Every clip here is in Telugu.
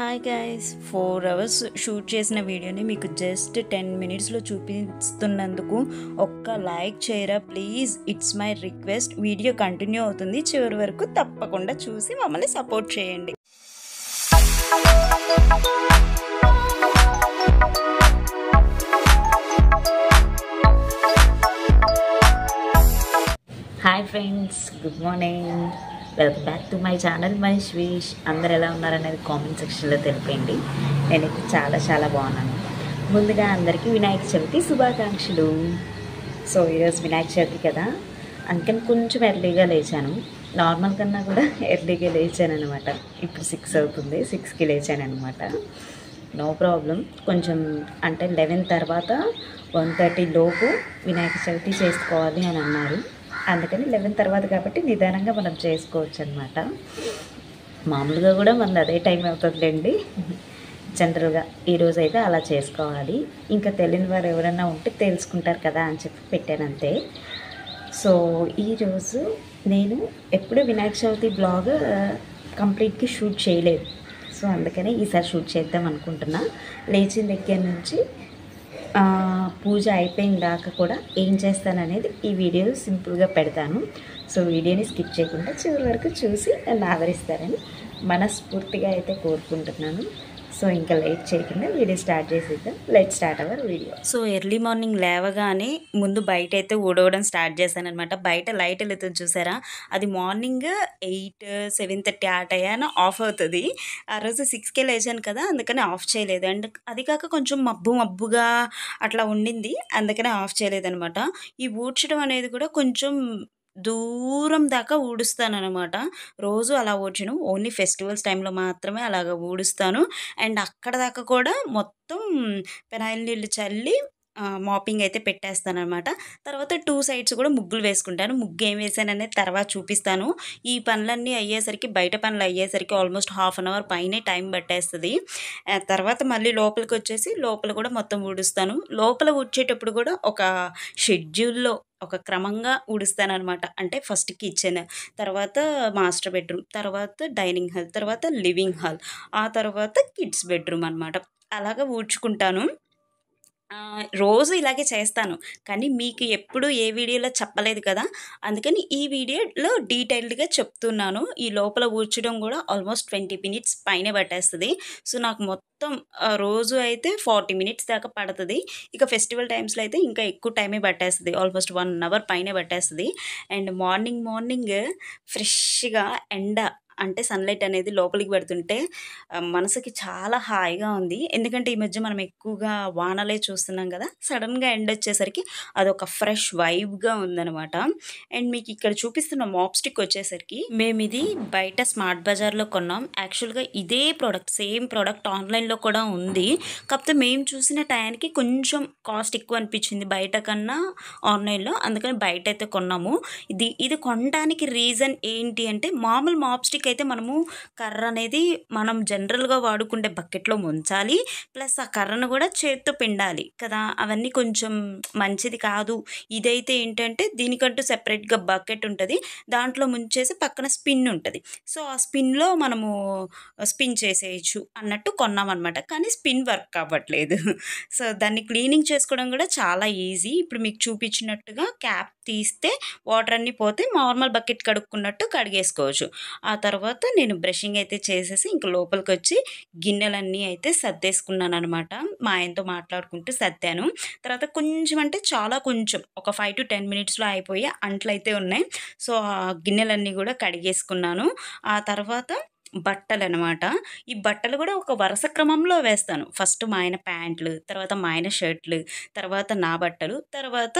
hi guys four hours shoot చేసిన వీడియోని మీకు జస్ట్ టెన్ మినిట్స్లో చూపిస్తున్నందుకు ఒక్క లైక్ చేయరా please it's my request video continue అవుతుంది చివరి వరకు తప్పకుండా చూసి మమ్మల్ని సపోర్ట్ చేయండి hi friends good morning welcome back to my channel my స్వీష్ అందరు ఎలా ఉన్నారనేది కామెంట్ సెక్షన్లో తెలిపేయండి నేనైతే చాలా చాలా బాగున్నాను ముందుగా అందరికీ వినాయక చవితి శుభాకాంక్షలు సో ఈరోజు వినాయక చవితి కదా అందుకని కొంచెం ఎర్లీగా లేచాను నార్మల్ కన్నా కూడా ఎర్లీగా లేచాను అనమాట ఇప్పుడు సిక్స్ అవుతుంది సిక్స్కి లేచాను అనమాట నో ప్రాబ్లం కొంచెం అంటే లెవెన్ తర్వాత వన్ థర్టీ లోపు వినాయక చవితి చేసుకోవాలి అని అన్నారు అందుకని లెవెన్ తర్వాత కాబట్టి నిదానంగా మనం చేసుకోవచ్చు అనమాట మామూలుగా కూడా మన అదే టైం అవుతుందండి జనరల్గా ఈ రోజైతే అలా చేసుకోవాలి ఇంకా తెలియని వారు ఎవరైనా ఉంటే తెలుసుకుంటారు కదా అని చెప్పి పెట్టాను అంతే సో ఈరోజు నేను ఎప్పుడూ వినాయక చవితి బ్లాగ్ కంప్లీట్గా షూట్ చేయలేదు సో అందుకనే ఈసారి షూట్ చేద్దాం అనుకుంటున్నా లేచిన దగ్గర నుంచి పూజ అయిపోయిన దాకా కూడా ఏం చేస్తాననేది ఈ వీడియో సింపుల్గా పెడతాను సో వీడియోని స్కిప్ చేయకుండా చివరి వరకు చూసి నన్ను ఆదరిస్తారని మనస్ఫూర్తిగా అయితే కోరుకుంటున్నాను సో ఇంకా లేట్ చేయకుండా వీడియో స్టార్ట్ చేసేద్దాం let start our video so early morning లేవగానే ముందు బయట అయితే ఊడవడం స్టార్ట్ చేశాను అనమాట బయట లైట్ వెళ్తుంది చూసారా అది మార్నింగ్ ఎయిట్ సెవెన్ థర్టీ ఆ టయాన ఆఫ్ అవుతుంది ఆ రోజు సిక్స్కే లేచాను కదా అందుకని ఆఫ్ చేయలేదు అండ్ అది కాక కొంచెం మబ్బు మబ్బుగా అట్లా ఉండింది అందుకనే ఆఫ్ చేయలేదనమాట ఈ ఊడ్చడం అనేది కూడా కొంచెం దూరం దాకా ఊడుస్తాను అనమాట రోజు అలా ఊడ్చను ఓన్లీ ఫెస్టివల్స్ టైంలో మాత్రమే అలాగ ఊడుస్తాను అండ్ అక్కడ దాకా కూడా మొత్తం పెనాయిల్ నీళ్ళు చల్లి మాపింగ్ అయితే పెట్టేస్తాను అనమాట తర్వాత టూ సైడ్స్ కూడా ముగ్గులు వేసుకుంటాను ముగ్గు ఏం వేసాను అనేది తర్వాత చూపిస్తాను ఈ పనులన్నీ అయ్యేసరికి బయట పనులు అయ్యేసరికి ఆల్మోస్ట్ హాఫ్ అన్ అవర్ పైనే టైం పట్టేస్తుంది తర్వాత మళ్ళీ లోపలికి వచ్చేసి లోపల కూడా మొత్తం ఊడుస్తాను లోపల ఊడ్చేటప్పుడు కూడా ఒక షెడ్యూల్లో ఒక క్రమంగా అనమాట అంటే ఫస్ట్ కిచెన్ తర్వాత మాస్టర్ బెడ్రూమ్ తర్వాత డైనింగ్ హాల్ తర్వాత లివింగ్ హాల్ ఆ తర్వాత కిడ్స్ బెడ్రూమ్ అనమాట అలాగా ఊడ్చుకుంటాను రోజు ఇలాగే చేస్తాను కానీ మీకు ఎప్పుడు ఏ వీడియోలో చెప్పలేదు కదా అందుకని ఈ వీడియోలో డీటెయిల్డ్గా చెప్తున్నాను ఈ లోపల ఊర్చడం కూడా ఆల్మోస్ట్ ట్వంటీ మినిట్స్ పైన పట్టేస్తుంది సో నాకు మొత్తం రోజు అయితే ఫార్టీ మినిట్స్ దాకా పడుతుంది ఇక ఫెస్టివల్ టైమ్స్లో అయితే ఇంకా ఎక్కువ టైమే పట్టేస్తుంది ఆల్మోస్ట్ వన్ అవర్ పైన పట్టేస్తుంది అండ్ మార్నింగ్ మార్నింగ్ ఫ్రెష్గా ఎండ అంటే సన్లైట్ అనేది లోపలికి పెడుతుంటే మనసుకి చాలా హాయిగా ఉంది ఎందుకంటే ఈ మధ్య మనం ఎక్కువగా వానలే చూస్తున్నాం కదా సడన్గా ఎండ్ వచ్చేసరికి అదొక ఫ్రెష్ వైబ్గా ఉందనమాట అండ్ మీకు ఇక్కడ చూపిస్తున్న మాప్ స్టిక్ వచ్చేసరికి మేము ఇది బయట స్మార్ట్ బజార్లో కొన్నాం యాక్చువల్గా ఇదే ప్రోడక్ట్ సేమ్ ప్రోడక్ట్ ఆన్లైన్లో కూడా ఉంది కాకపోతే మేము చూసిన టయానికి కొంచెం కాస్ట్ ఎక్కువ అనిపించింది బయట కన్నా ఆన్లైన్లో అందుకని బయట అయితే కొన్నాము ఇది ఇది కొనడానికి రీజన్ ఏంటి అంటే మామూలు మాప్ స్టిక్ అయితే మనము కర్ర అనేది మనం జనరల్గా వాడుకుండే బకెట్లో ముంచాలి ప్లస్ ఆ కర్రను కూడా చేత్తో పిండాలి కదా అవన్నీ కొంచెం మంచిది కాదు ఇదైతే ఏంటంటే దీనికంటూ సెపరేట్గా బకెట్ ఉంటుంది దాంట్లో ముంచేసి పక్కన స్పిన్ ఉంటుంది సో ఆ స్పిన్లో మనము స్పిన్ చేసేయచ్చు అన్నట్టు కొన్నామన్నమాట కానీ స్పిన్ వర్క్ అవ్వట్లేదు సో దాన్ని క్లీనింగ్ చేసుకోవడం కూడా చాలా ఈజీ ఇప్పుడు మీకు చూపించినట్టుగా క్యాప్ తీస్తే వాటర్ అన్నీ పోతే నార్మల్ బకెట్ కడుక్కున్నట్టు కడిగేసుకోవచ్చు ఆ తర్వాత నేను బ్రషింగ్ అయితే చేసేసి ఇంక లోపలికి వచ్చి గిన్నెలన్నీ అయితే సర్దేసుకున్నాను అనమాట మా ఆయనతో మాట్లాడుకుంటూ సర్దాను తర్వాత కొంచెం అంటే చాలా కొంచెం ఒక ఫైవ్ టు టెన్ మినిట్స్లో అయిపోయి అంట్లయితే ఉన్నాయి సో ఆ గిన్నెలన్నీ కూడా కడిగేసుకున్నాను ఆ తర్వాత బట్టలు అనమాట ఈ బట్టలు కూడా ఒక వరుస క్రమంలో వేస్తాను ఫస్ట్ మా ఆయన ప్యాంట్లు తర్వాత మా ఆయన షర్ట్లు తర్వాత నా బట్టలు తర్వాత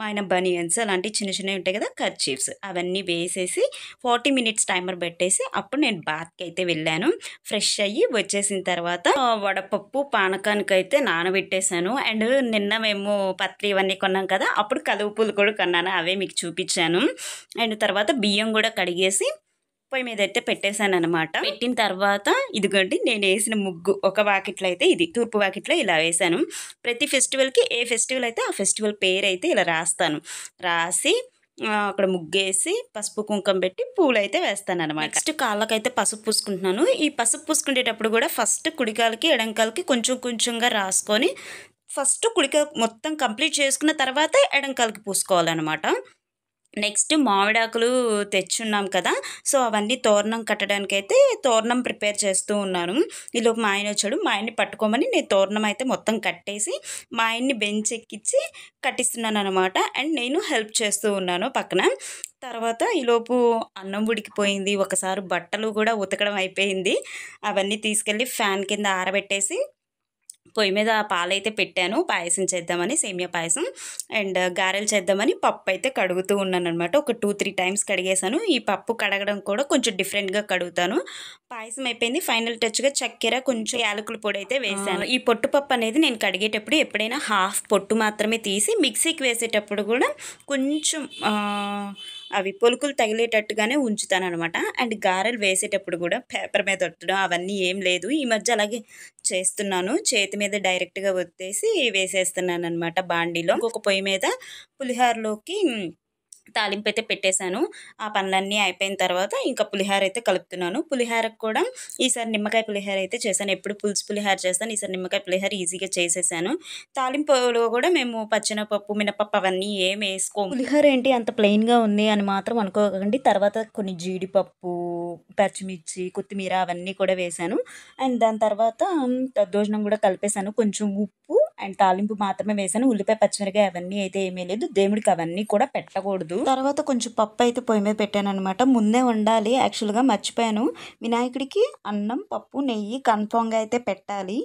మా ఆయన బనియన్స్ అలాంటి చిన్న చిన్నవి ఉంటాయి కదా కర్చీఫ్స్ అవన్నీ వేసేసి ఫార్టీ మినిట్స్ టైమర్ పెట్టేసి అప్పుడు నేను బాత్కి అయితే వెళ్ళాను ఫ్రెష్ అయ్యి వచ్చేసిన తర్వాత వడపప్పు పానకానికి అయితే నానబెట్టేశాను అండ్ నిన్న మేము పత్రి ఇవన్నీ కొన్నాం కదా అప్పుడు కలువు పూలు కూడా కొన్నాను అవే మీకు చూపించాను అండ్ తర్వాత బియ్యం కూడా కడిగేసి పొయ్యి మీద అయితే పెట్టేశాను అనమాట పెట్టిన తర్వాత ఇదిగోండి నేను వేసిన ముగ్గు ఒక వాకిట్లో అయితే ఇది తూర్పు వాకిట్లో ఇలా వేశాను ప్రతి ఫెస్టివల్కి ఏ ఫెస్టివల్ అయితే ఆ ఫెస్టివల్ పేరు అయితే ఇలా రాస్తాను రాసి అక్కడ ముగ్గేసి పసుపు కుంకం పెట్టి పూలు అయితే వేస్తాను అనమాట నెక్స్ట్ కాళ్ళకైతే పసుపు పూసుకుంటున్నాను ఈ పసుపు పూసుకునేటప్పుడు కూడా ఫస్ట్ కుడికాలకి ఎడంకాలకి కొంచెం కొంచెంగా రాసుకొని ఫస్ట్ కుడిక మొత్తం కంప్లీట్ చేసుకున్న తర్వాత ఎడంకాలకి పూసుకోవాలన్నమాట నెక్స్ట్ మామిడాకులు తెచ్చున్నాం కదా సో అవన్నీ తోరణం కట్టడానికి అయితే తోరణం ప్రిపేర్ చేస్తూ ఉన్నాను ఈలోపు మా ఆయన వచ్చాడు మా ఆయన్ని పట్టుకోమని నేను తోరణం అయితే మొత్తం కట్టేసి మా ఆయన్ని బెంచ్ ఎక్కించి కట్టిస్తున్నాను అనమాట అండ్ నేను హెల్ప్ చేస్తూ ఉన్నాను పక్కన తర్వాత ఈలోపు అన్నం ఉడికిపోయింది ఒకసారి బట్టలు కూడా ఉతకడం అయిపోయింది అవన్నీ తీసుకెళ్ళి ఫ్యాన్ కింద ఆరబెట్టేసి పొయ్యి మీద పాలైతే పెట్టాను పాయసం చేద్దామని సేమియా పాయసం అండ్ గారెలు చేద్దామని పప్పు అయితే కడుగుతూ ఉన్నాను అనమాట ఒక టూ త్రీ టైమ్స్ కడిగేశాను ఈ పప్పు కడగడం కూడా కొంచెం డిఫరెంట్గా కడుగుతాను పాయసం అయిపోయింది ఫైనల్ టచ్గా చక్కెర కొంచెం యాలకుల పొడి అయితే వేసాను ఈ పొట్టు పప్పు అనేది నేను కడిగేటప్పుడు ఎప్పుడైనా హాఫ్ పొట్టు మాత్రమే తీసి మిక్సీకి వేసేటప్పుడు కూడా కొంచెం అవి పొలుకులు తగిలేటట్టుగానే ఉంచుతాను అనమాట అండ్ గారెలు వేసేటప్పుడు కూడా పేపర్ మీద ఒత్తడం అవన్నీ ఏం లేదు ఈ మధ్య అలాగే చేస్తున్నాను చేతి మీద డైరెక్ట్గా ఒత్తేసి వేసేస్తున్నాను అనమాట బాండీలో ఇంకొక పొయ్యి మీద పులిహారలోకి తాలింపు అయితే పెట్టేశాను ఆ పనులన్నీ అయిపోయిన తర్వాత ఇంకా పులిహార అయితే కలుపుతున్నాను పులిహారకు కూడా ఈసారి నిమ్మకాయ పులిహార అయితే చేశాను ఎప్పుడు పులుసు పులిహార చేస్తాను ఈసారి నిమ్మకాయ పులిహార ఈజీగా చేసేసాను తాలింపులో కూడా మేము పచ్చనపప్పు మినపప్పు అవన్నీ ఏం వేసుకోము పులిహార ఏంటి అంత ప్లెయిన్గా ఉంది అని మాత్రం అనుకోకండి తర్వాత కొన్ని జీడిపప్పు పచ్చిమిర్చి కొత్తిమీర అవన్నీ కూడా వేశాను అండ్ దాని తర్వాత దద్దోజనం కూడా కలిపేశాను కొంచెం ఉప్పు అండ్ తాలింపు మాత్రమే వేసాను ఉల్లిపాయ పచ్చిమిరకాయ అవన్నీ అయితే ఏమీ లేదు దేవుడికి అవన్నీ కూడా పెట్టకూడదు తర్వాత కొంచెం పప్పు అయితే పొయ్యి మీద పెట్టాను అనమాట ముందే ఉండాలి యాక్చువల్గా మర్చిపోయాను వినాయకుడికి అన్నం పప్పు నెయ్యి కన్ఫామ్గా అయితే పెట్టాలి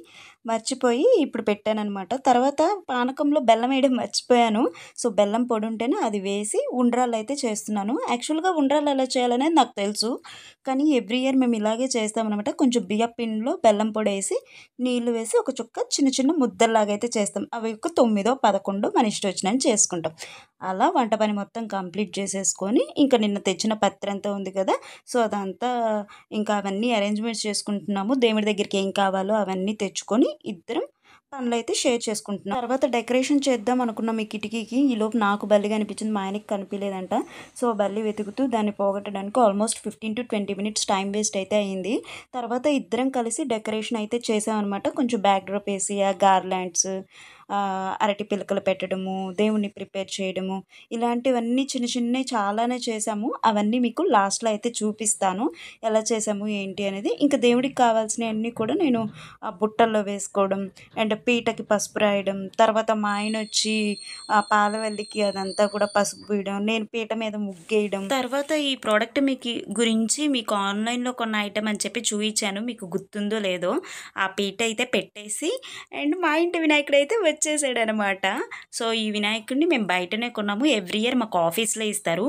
మర్చిపోయి ఇప్పుడు పెట్టానమాట తర్వాత పానకంలో బెల్లం వేయడం మర్చిపోయాను సో బెల్లం పొడి ఉంటేనే అది వేసి ఉండ్రాలు అయితే చేస్తున్నాను యాక్చువల్గా ఉండ్రాలు ఎలా చేయాలనేది నాకు తెలుసు కానీ ఎవ్రీ ఇయర్ మేము ఇలాగే చేస్తామన్నమాట కొంచెం బియ్య పిండిలో బెల్లం పొడి వేసి నీళ్లు వేసి ఒక చుక్క చిన్న చిన్న ముద్దల్లాగా అయితే చేస్తాం అవి ఒక తొమ్మిదో పదకొండో మన ఇష్టం వచ్చినాయని చేసుకుంటాం అలా వంట పని మొత్తం కంప్లీట్ చేసేసుకొని ఇంకా నిన్న తెచ్చిన పత్రంతా ఉంది కదా సో అదంతా ఇంకా అవన్నీ అరేంజ్మెంట్స్ చేసుకుంటున్నాము దేవుడి దగ్గరికి ఏం కావాలో అవన్నీ తెచ్చుకొని ఇద్దరం పనులు అయితే షేర్ చేసుకుంటున్నాం తర్వాత డెకరేషన్ చేద్దాం అనుకున్నాం ఈ కిటికీకి ఈలోపు నాకు బల్లి కనిపించింది మా ఆయనకి కనిపించలేదంట సో బల్లి వెతుకుతూ దాన్ని పోగొట్టడానికి almost fifteen to twenty minutes time waste అయితే అయింది తర్వాత ఇద్దరం కలిసి డెకరేషన్ అయితే చేసామన్నమాట కొంచెం బ్యాక్ వేసి ఆ గార్లాండ్స్ అరటి పిలకలు పెట్టడము దేవుణ్ణి ప్రిపేర్ చేయడము ఇలాంటివన్నీ చిన్న చిన్నవి చాలానే చేసాము అవన్నీ మీకు లాస్ట్లో అయితే చూపిస్తాను ఎలా చేసాము ఏంటి అనేది ఇంకా దేవుడికి కావాల్సినవన్నీ కూడా నేను ఆ బుట్టల్లో వేసుకోవడం అండ్ పీటకి పసుపు రాయడం తర్వాత మా ఆయన వచ్చి ఆ పాలవల్లికి అదంతా కూడా పసుపు వేయడం నేను పీట మీద ముగ్గేయడం తర్వాత ఈ ప్రోడక్ట్ మీకు గురించి మీకు ఆన్లైన్లో కొన్న ఐటమ్ అని చెప్పి చూపించాను మీకు గుర్తుందో లేదో ఆ పీట అయితే పెట్టేసి అండ్ మా ఇంటి వినాయకుడు అయితే అనమాట సో ఈ వినాయకుడిని మేము బయటనే కొన్నాము ఎవ్రీ ఇయర్ మాకు ఆఫీస్లో ఇస్తారు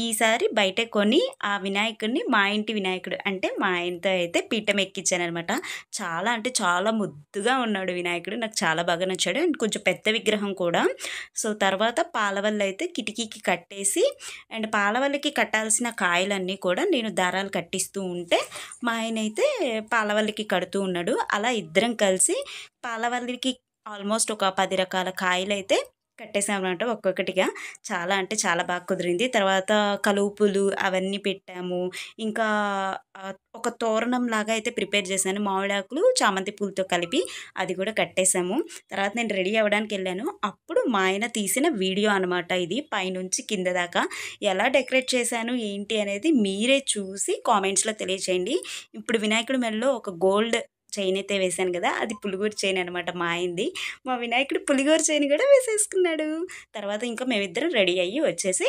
ఈసారి బయట కొని ఆ వినాయకుడిని మా ఇంటి వినాయకుడు అంటే మా ఆయనతో అయితే పీఠం అనమాట చాలా అంటే చాలా ముద్దుగా ఉన్నాడు వినాయకుడు నాకు చాలా బాగా నచ్చాడు అండ్ కొంచెం పెద్ద విగ్రహం కూడా సో తర్వాత పాలవల్ల అయితే కిటికీకి కట్టేసి అండ్ పాలవల్లకి కట్టాల్సిన కాయలన్నీ కూడా నేను దారాలు కట్టిస్తూ ఉంటే మా ఆయన అయితే పాలవల్లికి కడుతూ ఉన్నాడు అలా ఇద్దరం కలిసి పాలవల్లికి ఆల్మోస్ట్ ఒక పది రకాల కాయలు అయితే కట్టేసామనమాట ఒక్కొక్కటిగా చాలా అంటే చాలా బాగా కుదిరింది తర్వాత కలుపులు అవన్నీ పెట్టాము ఇంకా ఒక తోరణం లాగా అయితే ప్రిపేర్ చేశాను మామిడాకులు చామంతి పూలతో కలిపి అది కూడా కట్టేశాము తర్వాత నేను రెడీ అవ్వడానికి వెళ్ళాను అప్పుడు మా ఆయన తీసిన వీడియో అనమాట ఇది పైనుంచి కింద దాకా ఎలా డెకరేట్ చేశాను ఏంటి అనేది మీరే చూసి కామెంట్స్లో తెలియచేయండి ఇప్పుడు వినాయకుడి మెడలో ఒక గోల్డ్ చైన్ అయితే వేశాను కదా అది పులిగూరు చైన్ అనమాట మా అయింది మా వినాయకుడు పులిగూరు చైన్ కూడా వేసేసుకున్నాడు తర్వాత ఇంకా మేమిద్దరం రెడీ అయ్యి వచ్చేసి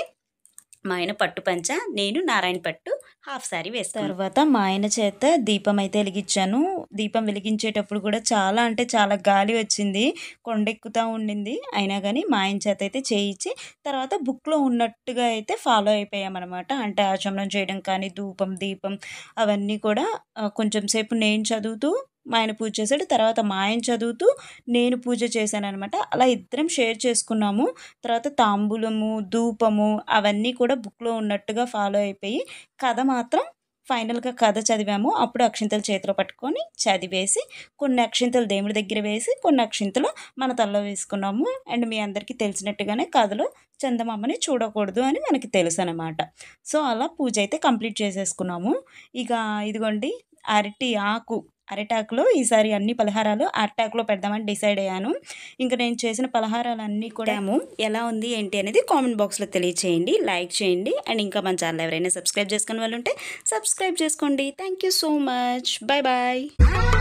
మా ఆయన పట్టు పంచ నేను నారాయణ పట్టు హాఫ్ సారీ వేస్తాను తర్వాత మా ఆయన చేత దీపం అయితే వెలిగించాను దీపం వెలిగించేటప్పుడు కూడా చాలా అంటే చాలా గాలి వచ్చింది కొండెక్కుతూ ఉండింది అయినా కానీ మా ఆయన చేత అయితే చేయించి తర్వాత బుక్లో ఉన్నట్టుగా అయితే ఫాలో అయిపోయామన్నమాట అంటే ఆచమనం చేయడం కానీ ధూపం దీపం అవన్నీ కూడా కొంచెం సేపు నేను చదువుతూ మా ఆయన పూజ చేశాడు తర్వాత మా ఆయన చదువుతూ నేను పూజ అనమాట అలా ఇద్దరం షేర్ చేసుకున్నాము తర్వాత తాంబూలము ధూపము అవన్నీ కూడా బుక్లో ఉన్నట్టుగా ఫాలో అయిపోయి కథ మాత్రం ఫైనల్గా కథ చదివాము అప్పుడు అక్షింతలు చేతిలో పట్టుకొని చదివేసి కొన్ని అక్షింతలు దేవుడి దగ్గర వేసి కొన్ని అక్షింతలు మన తలలో వేసుకున్నాము అండ్ మీ అందరికీ తెలిసినట్టుగానే కథలో చందమామని చూడకూడదు అని మనకి తెలుసు అనమాట సో అలా పూజ అయితే కంప్లీట్ చేసేసుకున్నాము ఇక ఇదిగోండి అరటి ఆకు అరటాకులో ఈసారి అన్ని పలహారాలు అరటాకులో పెడదామని డిసైడ్ అయ్యాను ఇంకా నేను చేసిన పలహారాలు అన్నీ కూడా ఎలా ఉంది ఏంటి అనేది కామెంట్ బాక్స్లో తెలియచేయండి లైక్ చేయండి అండ్ ఇంకా మన ఛానల్ ఎవరైనా సబ్స్క్రైబ్ చేసుకుని వాళ్ళు ఉంటే సబ్స్క్రైబ్ చేసుకోండి thank you so much bye bye